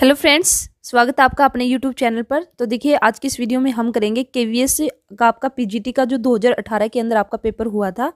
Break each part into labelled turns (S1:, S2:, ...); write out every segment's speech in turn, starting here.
S1: hello friends स्वागत है आपका अपने यूट्यूब चैनल पर तो देखिए आज की इस वीडियो में हम करेंगे के का आपका पीजीटी का जो 2018 के अंदर आपका पेपर हुआ था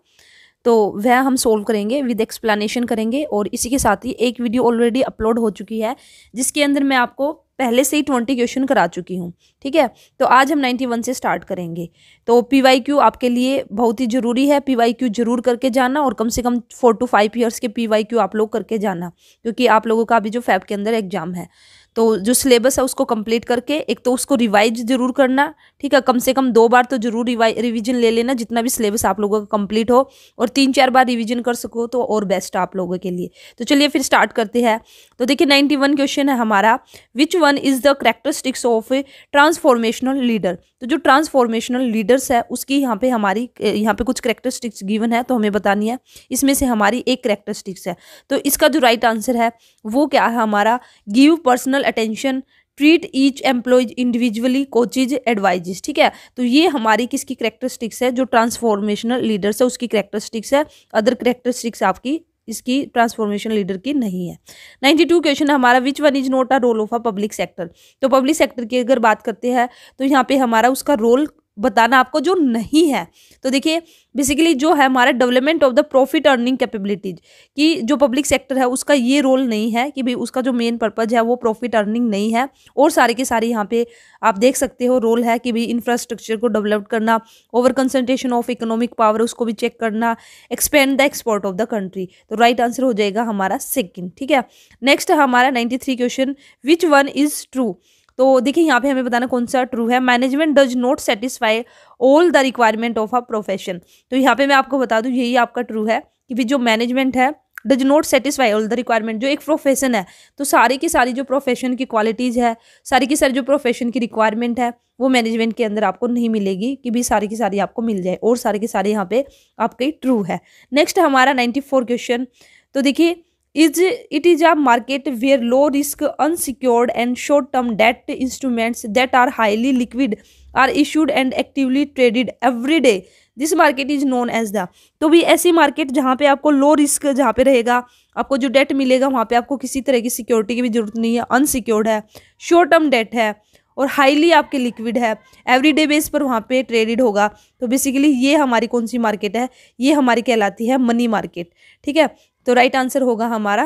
S1: तो वह हम सोल्व करेंगे विद एक्सप्लेनेशन करेंगे और इसी के साथ ही एक वीडियो ऑलरेडी अपलोड हो चुकी है जिसके अंदर मैं आपको पहले से ही ट्वेंटी क्वेश्चन करा चुकी हूँ ठीक है तो आज हम नाइन्टी वन से स्टार्ट करेंगे तो पी वाई क्यू आपके लिए बहुत ही ज़रूरी है पी वाई क्यू जरूर करके जाना और कम से कम फोर टू फाइव ईयर्स के पी वाई क्यू आप लोग करके जाना क्योंकि आप लोगों का अभी जो फैब के अंदर एग्जाम है तो जो सिलेबस है उसको कंप्लीट करके एक तो उसको रिवाइज जरूर करना ठीक है कम से कम दो बार तो जरूर रिवीजन ले लेना जितना भी सिलेबस आप लोगों का कंप्लीट हो और तीन चार बार रिवीजन कर सको तो और बेस्ट आप लोगों के लिए तो चलिए फिर स्टार्ट करते हैं तो देखिए नाइन्टी वन क्वेश्चन है हमारा which one is the characteristics of transformational leader तो जो ट्रांसफॉर्मेशनल लीडर्स है उसकी यहाँ पे हमारी यहाँ पे कुछ करेक्टरिस्टिक्स गिवन है तो हमें बतानी है इसमें से हमारी एक करेक्टरिस्टिक्स है तो इसका जो राइट right आंसर है वो क्या है हमारा give personal attention treat each employees individually coaches advise ठीक है तो ये हमारी किसकी करेक्टरिस्टिक्स है जो ट्रांसफॉर्मेशनल लीडर्स है उसकी करेक्टरिस्टिक्स है अदर करेक्टरिस्टिक्स आपकी इसकी ट्रांसफॉर्मेशन लीडर की नहीं है नाइन्टी टू क्वेश्चन हमारा which one is not a role of a public sector तो पब्लिक सेक्टर की अगर बात करते हैं तो यहाँ पे हमारा उसका रोल बताना आपको जो नहीं है तो देखिए बेसिकली जो है हमारा development of the profit earning capabilities कि जो पब्लिक सेक्टर है उसका ये रोल नहीं है कि भाई उसका जो मेन पर्पज है वो प्रॉफिट अर्निंग नहीं है और सारे के सारे यहाँ पे आप देख सकते हो रोल है कि भाई इंफ्रास्ट्रक्चर को डेवलप करना over concentration of economic power उसको भी चेक करना expand the export of the country तो राइट आंसर हो जाएगा हमारा सेकेंड ठीक है नेक्स्ट हमारा ninety three question which one is true तो देखिए यहाँ पे हमें बताना कौन सा ट्रू है management does not satisfy all the requirement of a profession तो यहाँ पे मैं आपको बता दूँ यही आपका ट्रू है कि भी जो मैनेजमेंट है does not satisfy all the requirement जो एक प्रोफेशन है तो सारे की सारी जो प्रोफेशन की क्वालिटीज़ है सारी की सारी जो प्रोफेशन की रिक्वायरमेंट है वो मैनेजमेंट के अंदर आपको नहीं मिलेगी कि भी सारी की सारी आपको मिल जाए और सारे के सारे यहाँ पे आपके ट्रू है नेक्स्ट हमारा नाइन्टी फोर क्वेश्चन तो देखिए is it is a market where low risk unsecured and short term debt instruments that are highly liquid are issued and actively traded every day this market is known as the तो भी ऐसी market जहाँ पे आपको low risk जहाँ पे रहेगा आपको जो डेट मिलेगा वहाँ पे आपको किसी तरह की सिक्योरिटी की भी जरूरत नहीं है अनसिक्योर्ड है शॉर्ट टर्म डेट है और हाईली आपके लिक्विड है एवरीडे बेस पर वहाँ पे ट्रेडिड होगा तो बेसिकली ये हमारी कौन सी मार्केट है ये हमारी कहलाती है मनी मार्केट ठीक है तो राइट आंसर होगा हमारा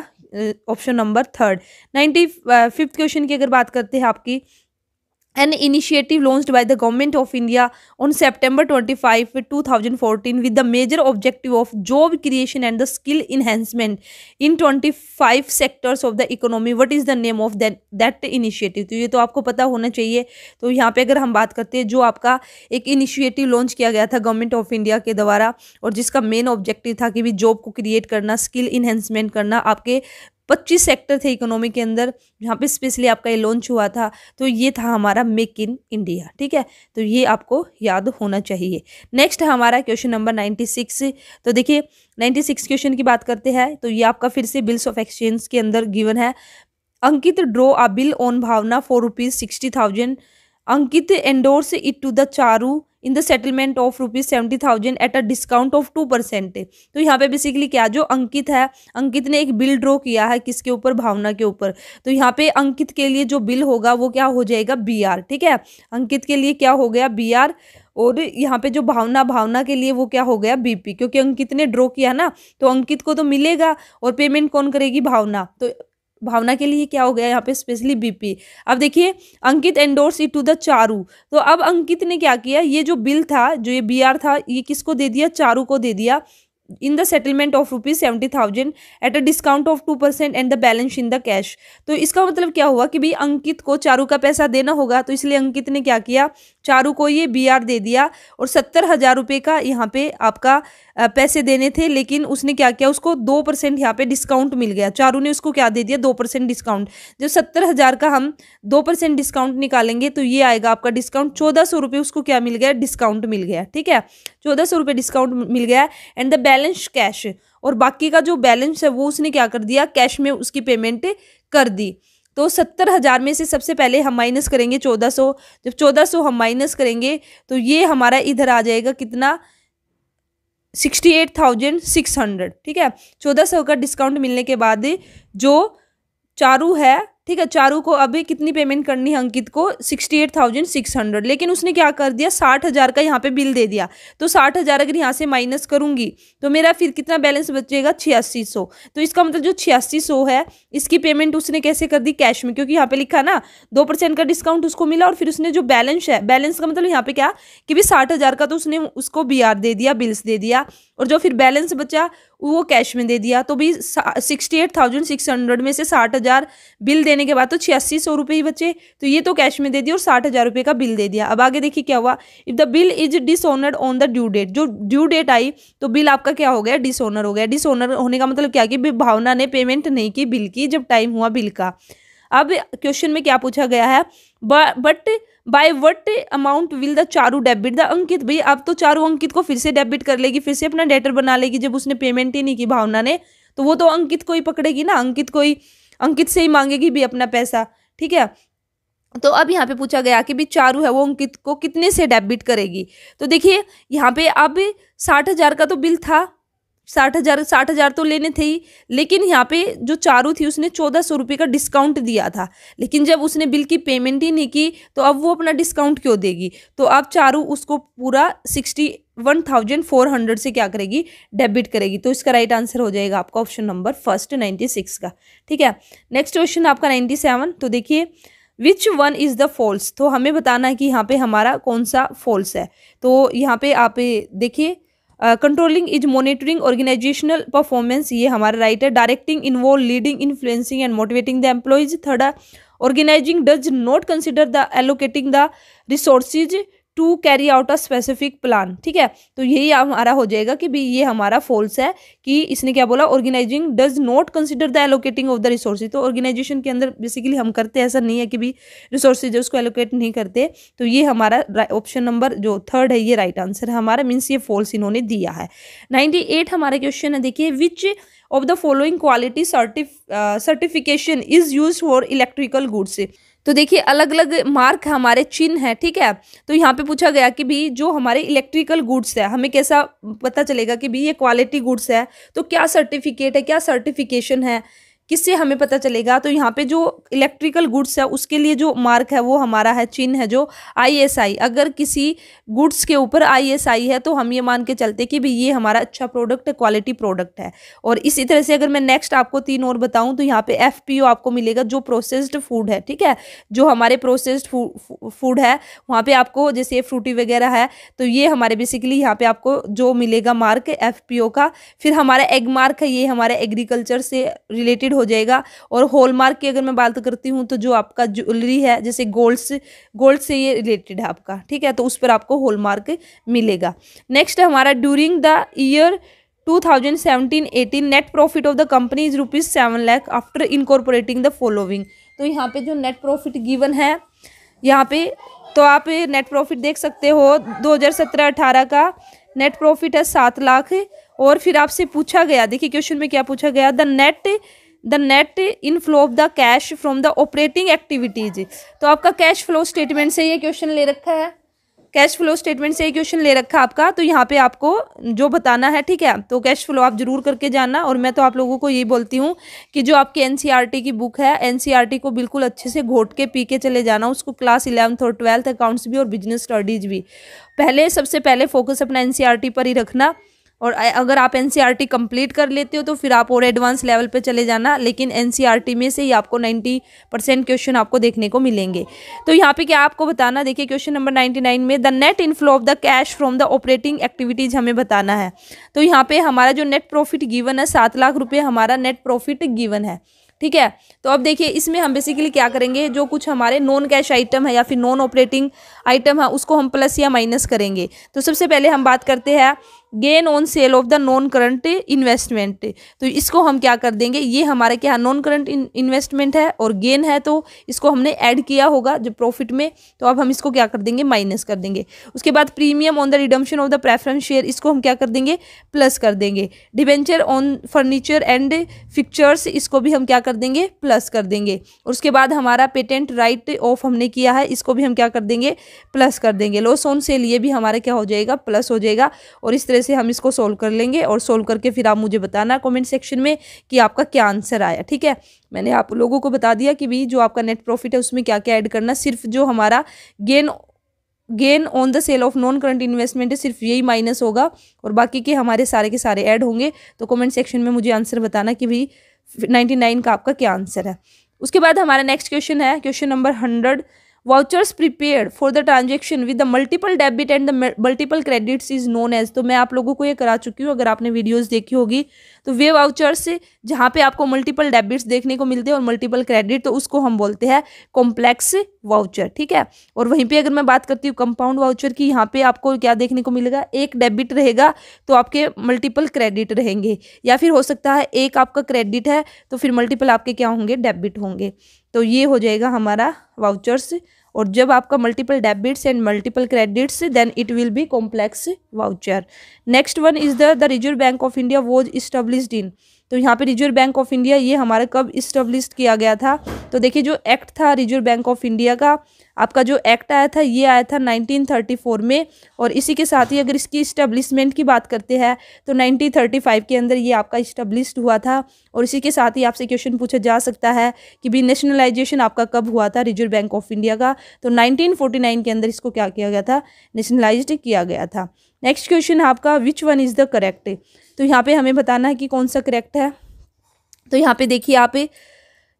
S1: option number third ninety fifth question की अगर बात करते हैं आपकी an initiative launched by the government of india on september 25 2014 with the major objective of job creation and the skill enhancement in 25 sectors of the economy what is the name of that that initiative तो ये तो आपको पता होना चाहिए तो यहाँ पे अगर हम बात करते हैं जो आपका एक इनिशिएटिव लॉन्च किया गया था गवर्नमेंट ऑफ इंडिया के द्वारा और जिसका मेन ऑब्जेक्टिव था कि भी जॉब को क्रिएट करना स्किल इन्हेंसमेंट करना आपके पच्चीस सेक्टर थे इकोनॉमी के अंदर जहाँ पे स्पेशली आपका ये लॉन्च हुआ था तो ये था हमारा मेक इन इंडिया ठीक है तो ये आपको याद होना चाहिए नेक्स्ट है हमारा क्वेश्चन नंबर नाइन्टी सिक्स तो देखिए नाइन्टी सिक्स क्वेश्चन की बात करते हैं तो ये आपका फिर से बिल्स ऑफ एक्सचेंज के अंदर गिवन है Ankit draw a bill on Bhavana four rupees sixty thousand Ankit endorse it to the Charu in the settlement of rupees seventy thousand at a discount of two percent तो यहाँ पे बेसिकली क्या जो अंकित है अंकित ने एक बिल ड्रॉ किया है किसके ऊपर भावना के ऊपर तो यहाँ पे अंकित के लिए जो बिल होगा वो क्या हो जाएगा बी आर ठीक है अंकित के लिए क्या हो गया बी आर और यहाँ पे जो भावना भावना के लिए वो क्या हो गया बीपी क्योंकि अंकित ने ड्रॉ किया ना तो अंकित को तो मिलेगा और पेमेंट कौन करेगी भावना तो भावना के लिए क्या हो गया यहाँ पे स्पेशली बीपी अब देखिए Ankit endorse it to the Charu तो अब अंकित ने क्या किया ये जो बिल था जो ये बी था ये किसको दे दिया चारू को दे दिया in the settlement of rupees seventy thousand at a discount of two percent and the balance in the cash तो इसका मतलब क्या हुआ कि भाई अंकित को चारू का पैसा देना होगा तो इसलिए अंकित ने क्या किया चारू को ये बीआर दे दिया और सत्तर हज़ार रुपये का यहाँ पे आपका पैसे देने थे लेकिन उसने क्या किया उसको दो परसेंट यहाँ पे डिस्काउंट मिल गया चारू ने उसको क्या दे दिया दो परसेंट डिस्काउंट जब सत्तर हज़ार का हम दो परसेंट डिस्काउंट निकालेंगे तो ये आएगा आपका डिस्काउंट चौदह सौ रुपये उसको क्या मिल गया डिस्काउंट मिल गया ठीक है चौदह सौ रुपये डिस्काउंट मिल गया एंड द बैलेंस कैश और बाकी का जो बैलेंस है वो उसने क्या कर दिया कैश में उसकी पेमेंट कर दी तो सत्तर हज़ार में से सबसे पहले हम माइनस करेंगे चौदह सौ जब चौदह सौ हम माइनस करेंगे तो ये हमारा इधर आ जाएगा कितना sixty eight thousand six hundred ठीक है चौदह सौ का डिस्काउंट मिलने के बाद जो चारू है ठीक है चारू को अभी कितनी पेमेंट करनी है अंकित को sixty eight thousand six hundred लेकिन उसने क्या कर दिया साठ हज़ार का यहाँ पे बिल दे दिया तो साठ हज़ार अगर यहाँ से माइनस करूँगी तो मेरा फिर कितना बैलेंस बचेगा छियासी सौ तो इसका मतलब जो छियासी सौ है इसकी पेमेंट उसने कैसे कर दी कैश में क्योंकि यहाँ पे लिखा ना दो परसेंट का डिस्काउंट उसको मिला और फिर उसने जो बैलेंस है बैलेंस का मतलब यहाँ पे क्या कि भाई साठ हज़ार का तो उसने उसको बी दे दिया बिल्स दे दिया और जो फिर बैलेंस बचा वो कैश में दे दिया तो भी sixty eight thousand six hundred में से साठ हज़ार बिल देने के बाद तो छियासी सौ रुपये ही बचे तो ये तो कैश में दे दिया और साठ हज़ार रुपये का बिल दे दिया अब आगे देखिए क्या हुआ if the bill is dishonoured on the due date जो ड्यू डेट आई तो बिल आपका क्या हो गया डिसऑनर हो गया डिसऑनर होने का मतलब क्या कि भावना ने पेमेंट नहीं की बिल की जब टाइम हुआ बिल का अब क्वेश्चन में क्या पूछा गया है but by what amount will the Charu debit the Ankit भाई अब तो चारू अंकित को फिर से डेबिट कर लेगी फिर से अपना डेटर बना लेगी जब उसने पेमेंट ही नहीं की भावना ने तो वो तो अंकित को ही पकड़ेगी ना अंकित को ही अंकित से ही मांगेगी भी अपना पैसा ठीक है तो अब यहाँ पे पूछा गया कि भी चारू है वो अंकित को कितने से डेबिट करेगी तो देखिए यहाँ पे अब साठ हज़ार का तो बिल था साठ हज़ार साठ हज़ार तो लेने थे ही लेकिन यहाँ पे जो चारू थी उसने चौदह सौ रुपये का डिस्काउंट दिया था लेकिन जब उसने बिल की पेमेंट ही नहीं की तो अब वो अपना डिस्काउंट क्यों देगी तो अब चारू उसको पूरा sixty one thousand four hundred से क्या करेगी डेबिट करेगी तो इसका राइट आंसर हो जाएगा आपका option number first ninety six का ठीक है नेक्स्ट क्वेश्चन आपका नाइन्टी सेवन तो देखिए which one is the false तो हमें बताना है कि यहाँ पे हमारा कौन सा फॉल्स है तो यहाँ पे आप देखिए controlling is monitoring organisational performance ये हमारा राइट है directing involve leading influencing and motivating the employees third organising does not consider the allocating the resources to carry out a specific plan ठीक है तो यही हमारा हो जाएगा कि भाई ये हमारा फॉल्स है कि इसने क्या बोला organising does not consider the allocating of the resource तो ऑर्गेनाइजेशन के अंदर बेसिकली हम करते हैं ऐसा नहीं है कि भी रिसोर्सेज जो उसको एलोकेट नहीं करते तो ये हमारा ऑप्शन नंबर जो थर्ड है ये राइट right आंसर है हमारा मीन्स ये फॉल्स इन्होंने दिया है नाइन्टी एट हमारा क्वेश्चन है देखिए which of the following quality certification is use for electrical goods तो देखिए अलग अलग मार्क हमारे चिन्ह है ठीक है तो यहाँ पे पूछा गया कि भी जो हमारे इलेक्ट्रिकल गुड्स है हमें कैसा पता चलेगा कि भी ये क्वालिटी गुड्स है तो क्या सर्टिफिकेट है क्या सर्टिफिकेशन है किससे हमें पता चलेगा तो यहाँ पे जो इलेक्ट्रिकल गुड्स है उसके लिए जो मार्क है वो हमारा है चिन्ह है जो आईएसआई अगर किसी गुड्स के ऊपर आईएसआई है तो हम ये मान के चलते कि भाई ये हमारा अच्छा प्रोडक्ट है क्वालिटी प्रोडक्ट है और इसी तरह से अगर मैं नेक्स्ट आपको तीन और बताऊँ तो यहाँ पे एफ आपको मिलेगा जो प्रोसेस्ड फूड है ठीक है जो हमारे प्रोसेस्ड फूड है वहाँ पर आपको जैसे फ्रूटी वगैरह है तो ये हमारे बेसिकली यहाँ पर आपको जो मिलेगा मार्क एफ का फिर हमारा एग मार्क है ये हमारे एग्रीकल्चर से रिलेटेड डिवाइड हो जाएगा और हॉलमार्क की अगर मैं बात करती हूँ तो जो आपका ज्वेलरी है जैसे गोल्ड से गोल्ड से ये रिलेटेड है आपका ठीक है तो उस पर आपको हॉलमार्क मिलेगा नेक्स्ट हमारा during the year 2017-18 net profit of the company is rupees seven lakh after incorporating the following तो यहाँ पे जो नेट प्रॉफिट गिवन है यहाँ पे तो आप नेट प्रॉफिट देख सकते हो 2017-18 का नेट प्रॉफिट है सात लाख और फिर आपसे पूछा गया देखिए क्वेश्चन में क्या पूछा गया the net the net inflow of the cash from the operating activities तो आपका कैश फ्लो स्टेटमेंट से ये क्वेश्चन ले रखा है कैश फ्लो स्टेटमेंट से ये क्वेश्चन ले रखा है आपका तो यहाँ पे आपको जो बताना है ठीक है तो कैश फ्लो आप जरूर करके जाना और मैं तो आप लोगों को ये बोलती हूँ कि जो आपकी एनसीईआरटी e की बुक है एनसीईआरटी e को बिल्कुल अच्छे से घोट के पी के चले जाना उसको क्लास इलेवंथ और ट्वेल्थ अकाउंट्स भी और बिजनेस स्टडीज़ भी पहले सबसे पहले फोकस अपना एन e पर ही रखना और अगर आप एन सी कंप्लीट कर लेते हो तो फिर आप और एडवांस लेवल पे चले जाना लेकिन एन e में से ही आपको 90 परसेंट क्वेश्चन आपको देखने को मिलेंगे तो यहाँ पे क्या आपको बताना देखिए क्वेश्चन नंबर 99 में the net inflow of the cash from the operating activities हमें बताना है तो यहाँ पर हमारा जो नेट प्रॉफिट गिवन है सात लाख रुपये हमारा नेट प्रॉफिट गिवन है ठीक है तो अब देखिए इसमें हम बेसिकली क्या करेंगे जो कुछ हमारे नॉन कैश आइटम है या फिर नॉन ऑपरेटिंग आइटम है उसको हम प्लस या माइनस करेंगे तो सबसे पहले हम बात करते हैं gain on sale of the non current investment तो इसको हम क्या कर देंगे ये हमारे क्या नॉन करंट इन्वेस्टमेंट है और गेन है तो इसको हमने ऐड किया होगा जो प्रॉफिट में तो अब हम इसको क्या कर देंगे माइनस कर देंगे उसके बाद premium on the redemption of the preference share इसको हम क्या कर देंगे प्लस कर देंगे debenture on furniture and fixtures इसको भी हम क्या कर देंगे प्लस कर देंगे उसके बाद हमारा पेटेंट राइट ऑफ हमने किया है इसको भी हम क्या कर देंगे प्लस कर देंगे लॉस ऑन सेल ये भी हमारा क्या हो जाएगा प्लस हो जाएगा और इस तरह से हम इसको सोल्व कर लेंगे और सोल्व करके फिर आप मुझे बताना कमेंट सेक्शन में कि आपका क्या आंसर आया ठीक है मैंने आप लोगों को बता दिया कि भाई जो आपका नेट प्रॉफिट है उसमें क्या क्या ऐड करना सिर्फ जो हमारा gain gain on the sale of non current investment है सिर्फ यही माइनस होगा और बाकी के हमारे सारे के सारे ऐड होंगे तो कमेंट सेक्शन में मुझे आंसर बताना कि भाई नाइन्टी का आपका क्या आंसर है उसके बाद हमारा नेक्स्ट क्वेश्चन है question number hundred vouchers prepare for the transaction with the multiple debit and the multiple credits is known as तो मैं आप लोगों को ये करा चुकी हूँ अगर आपने वीडियोज़ देखी होगी तो वे वाउचर्स जहाँ पे आपको मल्टीपल डेबिट्स देखने को मिलते हैं और मल्टीपल क्रेडिट तो उसको हम बोलते हैं कॉम्प्लेक्स वाउचर ठीक है और वहीं पे अगर मैं बात करती हूँ कंपाउंड वाउचर की यहाँ पे आपको क्या देखने को मिलेगा एक डेबिट रहेगा तो आपके मल्टीपल क्रेडिट रहेंगे या फिर हो सकता है एक आपका क्रेडिट है तो फिर मल्टीपल आपके क्या होंगे डेबिट होंगे तो ये हो जाएगा हमारा वाउचर्स और जब आपका multiple debits and multiple credits then it will be complex voucher next one is the the Reserve Bank of India was established in तो यहाँ पे रिजर्व बैंक ऑफ इंडिया ये हमारा कब इस्टब्लिश किया गया था तो देखिए जो एक्ट था रिजर्व बैंक ऑफ इंडिया का आपका जो एक्ट आया था ये आया था 1934 में और इसी के साथ ही अगर इसकी इस्टबलिशमेंट की बात करते हैं तो 1935 के अंदर ये आपका इस्टबलिश्ड हुआ था और इसी के साथ ही आपसे क्वेश्चन पूछा जा सकता है कि भी नेशनलाइजेशन आपका कब हुआ था रिजर्व बैंक ऑफ इंडिया का तो 1949 के अंदर इसको क्या किया गया था नेशनलाइज किया गया था नेक्स्ट क्वेश्चन है आपका which one is the correct तो यहाँ पे हमें बताना है कि कौन सा करेक्ट है तो यहाँ पे देखिए आप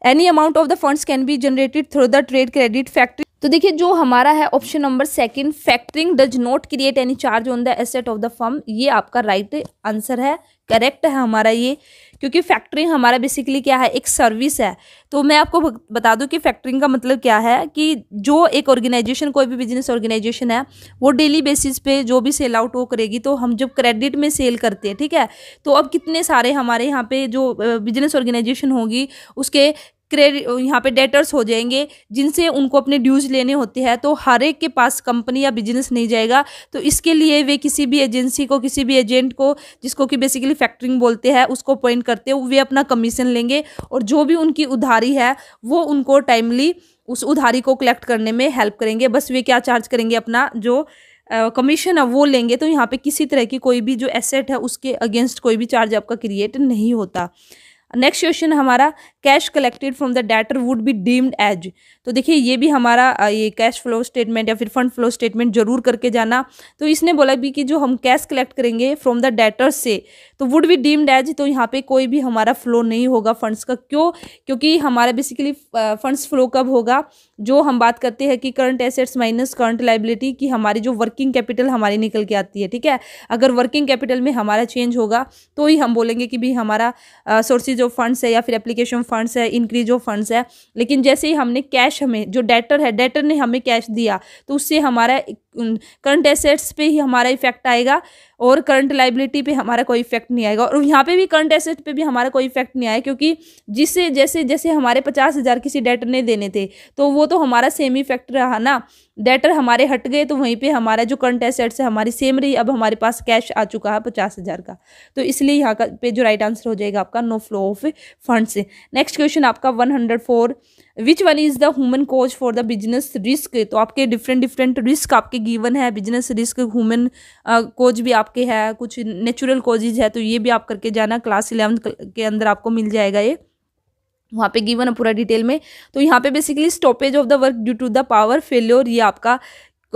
S1: any amount of the funds can be generated through the trade credit factory तो देखिए जो हमारा है option number second factoring does not create any charge on the asset of the firm ये आपका राइट right आंसर है correct है हमारा ये क्योंकि फैक्टरिंग हमारा बेसिकली क्या है एक सर्विस है तो मैं आपको बता दूं कि फैक्टरिंग का मतलब क्या है कि जो एक ऑर्गेनाइजेशन कोई भी बिजनेस ऑर्गेनाइजेशन है वो डेली बेसिस पे जो भी सेल आउट वो करेगी तो हम जब क्रेडिट में सेल करते हैं ठीक है तो अब कितने सारे हमारे यहाँ पे जो बिजनेस ऑर्गेनाइजेशन होगी उसके क्रेडिट यहाँ पे डेटर्स हो जाएंगे जिनसे उनको अपने ड्यूज लेने होते हैं तो हर एक के पास कंपनी या बिजनेस नहीं जाएगा तो इसके लिए वे किसी भी एजेंसी को किसी भी एजेंट को जिसको कि बेसिकली फैक्टरिंग बोलते हैं उसको अपॉइंट करते हैं वे अपना कमीशन लेंगे और जो भी उनकी उधारी है वो उनको टाइमली उस उधारी को कलेक्ट करने में हेल्प करेंगे बस वे क्या चार्ज करेंगे अपना जो कमीशन है वो लेंगे तो यहाँ पे किसी तरह की कोई भी जो एसेट है उसके अगेंस्ट कोई भी चार्ज आपका क्रिएट नहीं होता नेक्स्ट क्वेश्चन हमारा cash collected from the debtor would be deemed as तो देखिए ये भी हमारा ये कैश फ्लो स्टेटमेंट या फिर फंड फ्लो स्टेटमेंट जरूर करके जाना तो इसने बोला भी कि जो हम कैश कलेक्ट करेंगे फ्रॉम द डेटर से तो वुड बी डीम्ड एज तो यहाँ पे कोई भी हमारा फ्लो नहीं होगा फंड्स का क्यों क्योंकि हमारा बेसिकली फंड्स फ्लो कब होगा जो हम बात करते हैं कि current assets minus current liability की हमारी जो वर्किंग कैपिटल हमारी निकल के आती है ठीक है अगर वर्किंग कैपिटल में हमारा चेंज होगा तो ही हम बोलेंगे कि भाई हमारा सोर्सेज जो फंड्स है या फिर एप्लीकेशन फंड्स है इंक्रीज ऑफ फंड्स है लेकिन जैसे ही हमने कैश हमें जो डेटर है डेटर ने हमें कैश दिया तो उससे हमारा करंट एसेट्स पे ही हमारा इफेक्ट आएगा और करंट लाइबिलिटी पे हमारा कोई इफेक्ट नहीं आएगा और यहाँ पे भी करंट एसेट पे भी हमारा कोई इफेक्ट नहीं आया क्योंकि जिससे जैसे जैसे हमारे पचास हज़ार किसी डेटर ने देने थे तो वो तो हमारा सेम इफेक्ट रहा ना डेटर हमारे हट गए तो वहीं पे हमारा जो करंट एसेट्स है हमारी सेम रही अब हमारे पास कैश आ चुका है पचास हज़ार का तो इसलिए यहाँ का पे जो राइट आंसर हो जाएगा आपका no flow of funds next question आपका one hundred four which one is the human cause for the business risk तो आपके डिफरेंट डिफरेंट रिस्क आपके गिवन है बिजनेस रिस्क ह्यूमन कोज भी आपके है कुछ नेचुरल कोजेज है तो ये भी आप करके जाना क्लास इलेवंथ के अंदर आपको मिल जाएगा ये वहाँ पे गिवन है पूरा डिटेल में तो यहाँ पे basically stoppage of the work due to the power failure ये आपका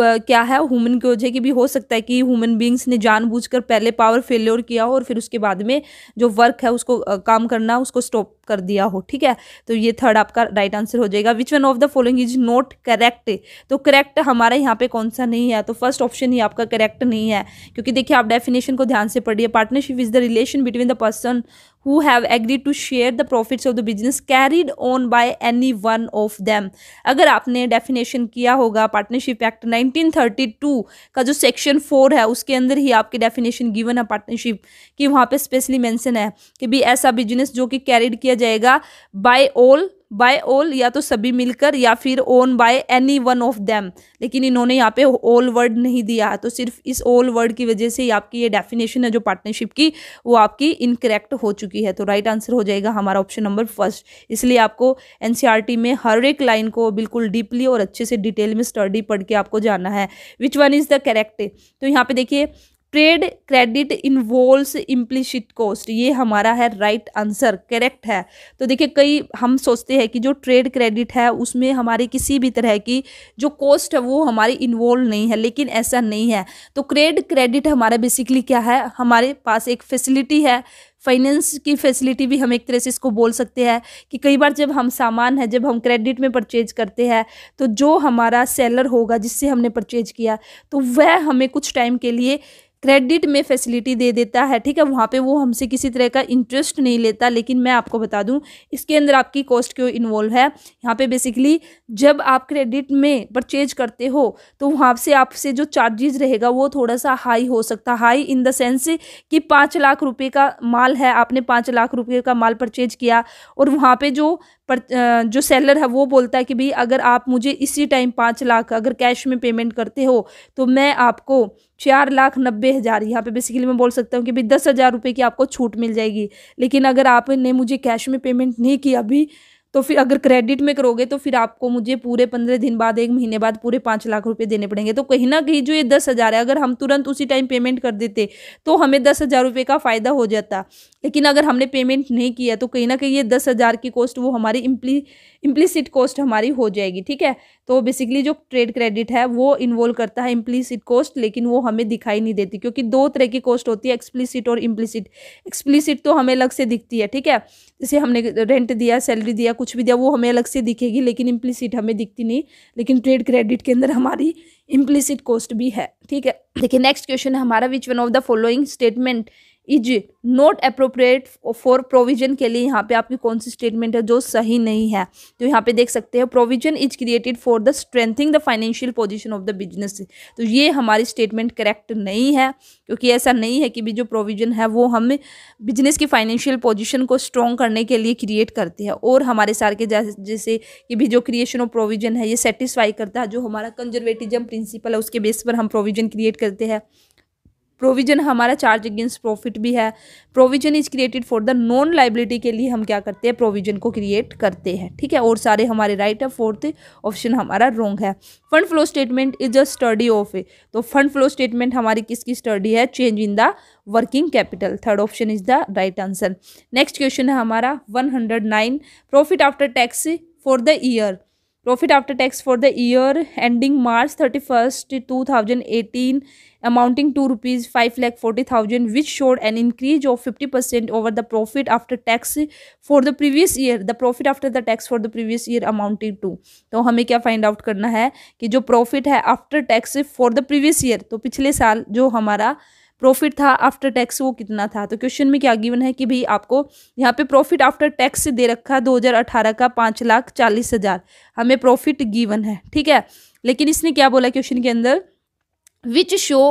S1: क्या है ह्यूमन की वजह की भी हो सकता है कि ह्यूमन बींग्स ने जानबूझकर पहले पावर फेल्योर किया हो और फिर उसके बाद में जो वर्क है उसको काम करना उसको स्टॉप कर दिया हो ठीक है तो ये थर्ड आपका राइट आंसर हो जाएगा which one of the following is not correct तो करेक्ट हमारा यहाँ पे कौन सा नहीं है तो फर्स्ट ऑप्शन ही आपका करेक्ट नहीं है क्योंकि देखिए आप डेफिनेशन को ध्यान से पढ़िए partnership is the relation between the person who have agreed to share the profits of the business carried on by any one of them अगर आपने डेफिनेशन किया होगा पार्टनरशिप एक्ट 1932 का जो सेक्शन फोर है उसके अंदर ही आपके डेफिनेशन गिवन है पार्टनरशिप कि वहाँ पे स्पेशली मेंशन है कि भी ऐसा बिजनेस जो कि कैरिड किया जाएगा बाय ऑल बाय ऑल या तो सभी मिलकर या फिर own by any one of them लेकिन इन्होंने यहाँ पे ऑल वर्ड नहीं दिया तो सिर्फ इस ऑल वर्ड की वजह से आपकी ये डेफिनेशन है जो पार्टनरशिप की वो आपकी इनकरेक्ट हो चुकी है तो राइट आंसर हो जाएगा हमारा ऑप्शन नंबर फर्स्ट इसलिए आपको एन e में हर एक लाइन को बिल्कुल डीपली और अच्छे से डिटेल में स्टडी पढ़ के आपको जाना है which one is the correct तो यहाँ पे देखिए trade credit involve implicit cost ये हमारा है राइट आंसर करेक्ट है तो देखिए कई हम सोचते हैं कि जो ट्रेड क्रेडिट है उसमें हमारी किसी भी तरह की जो कॉस्ट है वो हमारी इन्वॉल्व नहीं है लेकिन ऐसा नहीं है तो क्रेड क्रेडिट हमारा बेसिकली क्या है हमारे पास एक फैसिलिटी है फाइनेंस की फैसिलिटी भी हम एक तरह से इसको बोल सकते हैं कि कई बार जब हम सामान है जब हम क्रेडिट में परचेज करते हैं तो जो हमारा सेलर होगा जिससे हमने परचेज किया तो वह हमें कुछ टाइम के लिए क्रेडिट में फैसिलिटी दे देता है ठीक है वहाँ पे वो हमसे किसी तरह का इंटरेस्ट नहीं लेता लेकिन मैं आपको बता दूँ इसके अंदर आपकी कॉस्ट क्यों इन्वॉल्व है यहाँ पे बेसिकली जब आप क्रेडिट में परचेज करते हो तो वहाँ से आपसे जो चार्जेज रहेगा वो थोड़ा सा हाई हो सकता हाई इन द सेंस कि पाँच लाख रुपये का माल है आपने पाँच लाख रुपये का माल परचेज किया और वहाँ पर जो पर जो सेलर है वो बोलता है कि भाई अगर आप मुझे इसी टाइम पाँच लाख अगर कैश में पेमेंट करते हो तो मैं आपको चार लाख नब्बे हज़ार यहाँ पे बेसिकली मैं बोल सकता हूँ कि भाई दस हज़ार रुपये की आपको छूट मिल जाएगी लेकिन अगर आपने मुझे कैश में पेमेंट नहीं किया अभी तो फिर अगर क्रेडिट में करोगे तो फिर आपको मुझे पूरे पंद्रह दिन बाद एक महीने बाद पूरे पाँच लाख रुपये देने पड़ेंगे तो कहीं ना कहीं जो ये दस हज़ार है अगर हम तुरंत उसी टाइम पेमेंट कर देते तो हमें दस हज़ार रुपये का फ़ायदा हो जाता लेकिन अगर हमने पेमेंट नहीं किया तो कहीं ना कहीं ये दस हज़ार की कॉस्ट वो हमारी इम्प्ली इम्प्लिसिट कॉस्ट हमारी हो जाएगी ठीक है तो बेसिकली जो ट्रेड क्रेडिट है वो इन्वॉल्व करता है इम्प्लीसिट कॉस्ट लेकिन वो हमें दिखाई नहीं देती क्योंकि दो तरह की कॉस्ट होती है एक्सप्लिसिट और इम्प्लिसिट एक्सप्लिसिट तो हमें अलग से दिखती है ठीक है जैसे हमने रेंट दिया सैलरी दिया कुछ भी दिया वो हमें अलग से दिखेगी लेकिन इम्प्लीसिट हमें दिखती नहीं लेकिन ट्रेड क्रेडिट के अंदर हमारी इम्प्लिसिट कॉस्ट भी है ठीक है देखिए नेक्स्ट क्वेश्चन है हमारा which one of the following statement is not appropriate for provision के लिए यहाँ पे आपकी कौन सी स्टेटमेंट है जो सही नहीं है तो यहाँ पे देख सकते हैं provision is created for the strengthening the financial position of the business तो ये हमारी स्टेटमेंट करेक्ट नहीं है क्योंकि ऐसा नहीं है कि भी जो प्रोविजन है वो हम बिजनेस की फाइनेंशियल पोजिशन को स्ट्रॉन्ग करने के लिए क्रिएट करते हैं और हमारे सार के जैसे कि भी जो क्रिएशन ऑफ प्रोविजन है ये सेटिस्फाई करता है जो हमारा कंजर्वेटिज्म प्रिंसिपल है उसके बेस पर हम प्रोविजन क्रिएट करते हैं प्रोविजन हमारा चार्ज अगेंस्ट प्रॉफिट भी है provision is created for the non liability के लिए हम क्या करते हैं प्रोविजन को क्रिएट करते हैं ठीक है और सारे हमारे राइट है फोर्थ ऑप्शन हमारा रॉन्ग है fund flow statement is a study of a तो फंड फ्लो स्टेटमेंट हमारी किसकी स्टडी है change in the working capital third option is the right answer next question है हमारा one hundred nine profit after tax for the year profit after tax for the year ending March thirty first two thousand eighteen amounting to rupees five lakh forty thousand which showed an increase of fifty percent over the profit after tax for the previous year the profit after the tax for the previous year amounting to तो हमें क्या find out करना है कि जो profit है after tax for the previous year तो पिछले साल जो हमारा प्रॉफिट था आफ्टर टैक्स वो कितना था तो क्वेश्चन में क्या गिवन है कि भाई आपको यहाँ पे प्रॉफिट आफ्टर टैक्स दे रखा है 2018 का पाँच लाख चालीस हज़ार हमें प्रॉफिट गिवन है ठीक है लेकिन इसने क्या बोला क्वेश्चन के अंदर which show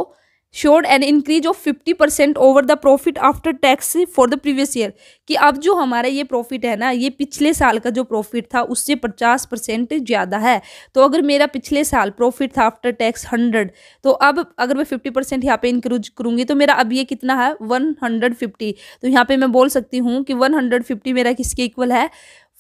S1: showed an increase of fifty percent over the profit after tax for the previous year कि अब जो हमारा ये प्रॉफिट है ना ये पिछले साल का जो प्रॉफिट था उससे पचास परसेंट ज़्यादा है तो अगर मेरा पिछले साल प्रॉफिट था आफ्टर टैक्स हंड्रेड तो अब अगर मैं फिफ्टी परसेंट यहाँ पे इंक्रीज करूँगी तो मेरा अब ये कितना है वन हंड्रेड फिफ्टी तो यहाँ पर मैं बोल सकती हूँ कि वन हंड्रेड फिफ्टी मेरा किसके इक्वल है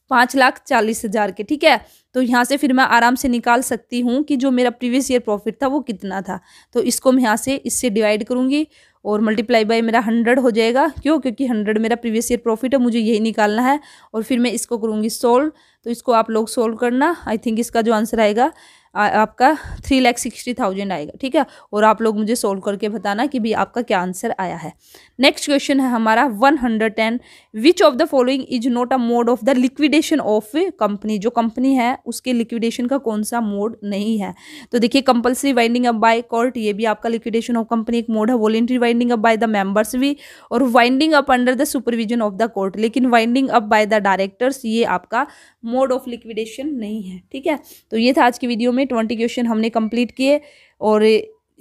S1: पाँच लाख चालीस हज़ार के ठीक है तो यहाँ से फिर मैं आराम से निकाल सकती हूँ कि जो मेरा प्रीवियस ईयर प्रॉफिट था वो कितना था तो इसको मैं यहाँ से इससे डिवाइड करूँगी और मल्टीप्लाई बाय मेरा हंड्रेड हो जाएगा क्यों क्योंकि हंड्रेड मेरा प्रीवियस ईयर प्रॉफिट है मुझे यही निकालना है और फिर मैं इसको करूँगी सोल्व तो इसको आप लोग सोल्व करना आई थिंक इसका जो आंसर आएगा आपका थ्री लैख सिक्सटी थाउजेंड आएगा ठीक है और आप लोग मुझे सोल्व करके बताना कि भी आपका क्या आंसर आया है नेक्स्ट क्वेश्चन है हमारा one hundred ten which of the following is not a mode of the liquidation of company जो कंपनी है उसके लिक्विडेशन का कौन सा मोड नहीं है तो देखिए compulsory winding up by court ये भी आपका लिक्विडेशन ऑफ कंपनी एक मोड है voluntary winding up by the members भी और winding up under the supervision of the court लेकिन winding up by the directors ये आपका मोड ऑफ लिक्विडेशन नहीं है ठीक है तो ये था आज की वीडियो में में ट्वेंटी क्वेश्चन हमने कंप्लीट किए और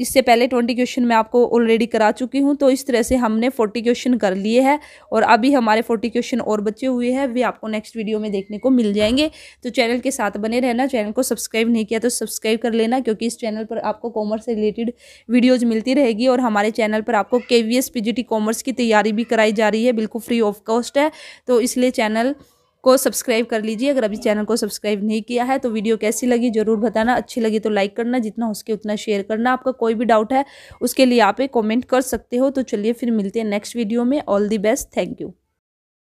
S1: इससे पहले ट्वेंटी क्वेश्चन मैं आपको ऑलरेडी करा चुकी हूँ तो इस तरह से हमने फोर्टी क्वेश्चन कर लिए हैं और अभी हमारे फोर्टी क्वेश्चन और बचे हुए हैं वे आपको नेक्स्ट वीडियो में देखने को मिल जाएंगे तो चैनल के साथ बने रहना चैनल को सब्सक्राइब नहीं किया तो सब्सक्राइब कर लेना क्योंकि इस चैनल पर आपको कॉमर्स से रिलेटेड वीडियोज़ मिलती रहेगी और हमारे चैनल पर आपको के वी कॉमर्स की तैयारी भी कराई जा रही है बिल्कुल फ्री ऑफ कॉस्ट है तो इसलिए चैनल को सब्सक्राइब कर लीजिए अगर अभी चैनल को सब्सक्राइब नहीं किया है तो वीडियो कैसी लगी जरूर बताना अच्छी लगी तो लाइक करना जितना उसके उतना शेयर करना आपका कोई भी डाउट है उसके लिए आप कमेंट कर सकते हो तो चलिए फिर मिलते हैं नेक्स्ट वीडियो में all the best thank you